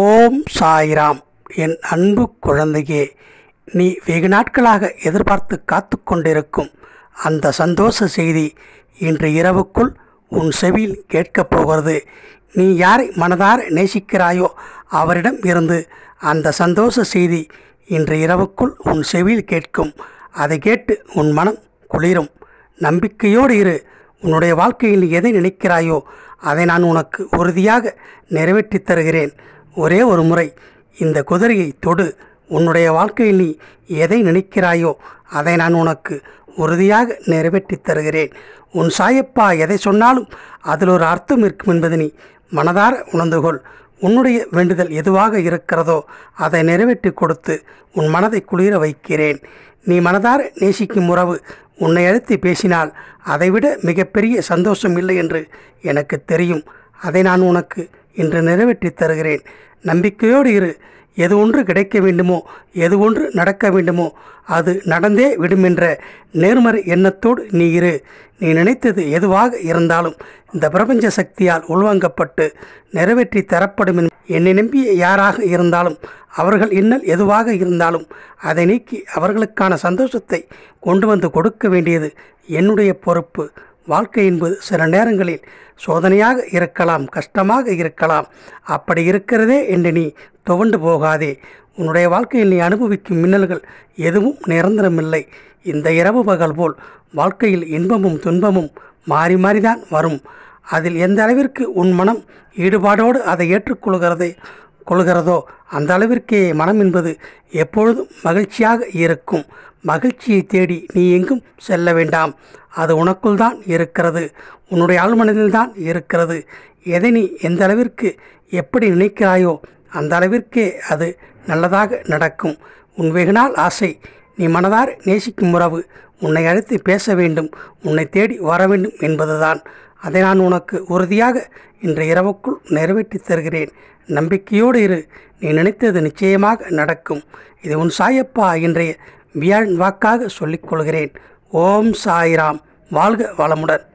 ஓம் சாய்ராம் என் அன்பு குழந்தையே நீ வெகு நாட்களாக எதிர்பார்த்து காத்து கொண்டிருக்கும் அந்த சந்தோஷ செய்தி இன்று இரவுக்குள் உன் செவியில் கேட்கப் போகிறது நீ யாரை மனதார நேசிக்கிறாயோ அவரிடம் இருந்து அந்த சந்தோஷ செய்தி இன்று இரவுக்குள் உன் செவியில் கேட்கும் அதை கேட்டு உன் மனம் குளிரும் நம்பிக்கையோடு இரு உன்னுடைய வாழ்க்கையில் எதை நினைக்கிறாயோ அதை நான் உனக்கு உறுதியாக நிறைவேற்றித் தருகிறேன் ஒரே ஒரு முறை இந்த குதிரையை தொடு உன்னுடைய வாழ்க்கையில் நீ எதை நினைக்கிறாயோ அதை நான் உனக்கு உறுதியாக நிறைவேற்றித் தருகிறேன் உன் சாயப்பா எதை சொன்னாலும் அதில் ஒரு அர்த்தம் இருக்கும் என்பது நீ மனதார உணர்ந்துகொள் உன்னுடைய வேண்டுதல் எதுவாக இருக்கிறதோ அதை நிறைவேற்றி கொடுத்து உன் மனதை குளிர வைக்கிறேன் நீ மனதார நேசிக்கும் உறவு உன்னை அழைத்து பேசினால் அதைவிட மிகப்பெரிய சந்தோஷம் இல்லை என்று எனக்கு தெரியும் அதை நான் உனக்கு இன்று நிறைவேற்றி தருகிறேன் நம்பிக்கையோடு இரு எது ஒன்று கிடைக்க வேண்டுமோ எது ஒன்று நடக்க வேண்டுமோ அது நடந்தே விடுமென்ற நேர்மறை எண்ணத்தோடு நீ இரு நீ நினைத்தது எதுவாக இருந்தாலும் இந்த பிரபஞ்ச சக்தியால் உள்வாங்கப்பட்டு நிறைவேற்றி தரப்படும் என்னை நம்பிய யாராக இருந்தாலும் அவர்கள் இன்னல் எதுவாக இருந்தாலும் அதை நீக்கி அவர்களுக்கான சந்தோஷத்தை கொண்டு வந்து கொடுக்க வேண்டியது என்னுடைய பொறுப்பு வாழ்க்கை என்பது சில நேரங்களில் சோதனையாக இருக்கலாம் கஷ்டமாக இருக்கலாம் அப்படி இருக்கிறதே என்று நீ துவண்டு போகாதே உன்னுடைய வாழ்க்கையில் நீ அனுபவிக்கும் மின்னல்கள் எதுவும் நிரந்தரமில்லை இந்த இரவு பகல் போல் வாழ்க்கையில் இன்பமும் துன்பமும் மாறி மாறிதான் வரும் அதில் எந்த அளவிற்கு உன் மனம் ஈடுபாடோடு அதை ஏற்றுக்கொள்கிறதே கொள்கிறதோ அந்த அளவிற்கு மனம் என்பது எப்பொழுதும் மகிழ்ச்சியாக இருக்கும் மகிழ்ச்சியை தேடி நீ எங்கும் செல்ல வேண்டாம் அது உனக்குள் தான் இருக்கிறது உன்னுடைய ஆழ்மனதில் தான் இருக்கிறது எதை நீ எந்த அளவிற்கு எப்படி நினைக்கிறாயோ அந்த அளவிற்கே அது நல்லதாக நடக்கும் உன் வெகுநாள் ஆசை நீ மனதார் நேசிக்கும் உறவு உன்னை அழைத்து பேச வேண்டும் உன்னை தேடி வர வேண்டும் என்பதுதான் அதை நான் உனக்கு உறுதியாக இன்று இரவுக்குள் நிறைவேற்றி தருகிறேன் நம்பிக்கையோடு இரு நீ நினைத்தது நிச்சயமாக நடக்கும் இது உன் சாயப்பா இன்றைய வியாழ் வாக்காக சொல்லிக்கொள்கிறேன் ஓம் சாய்ராம் வாழ்க வளமுடன்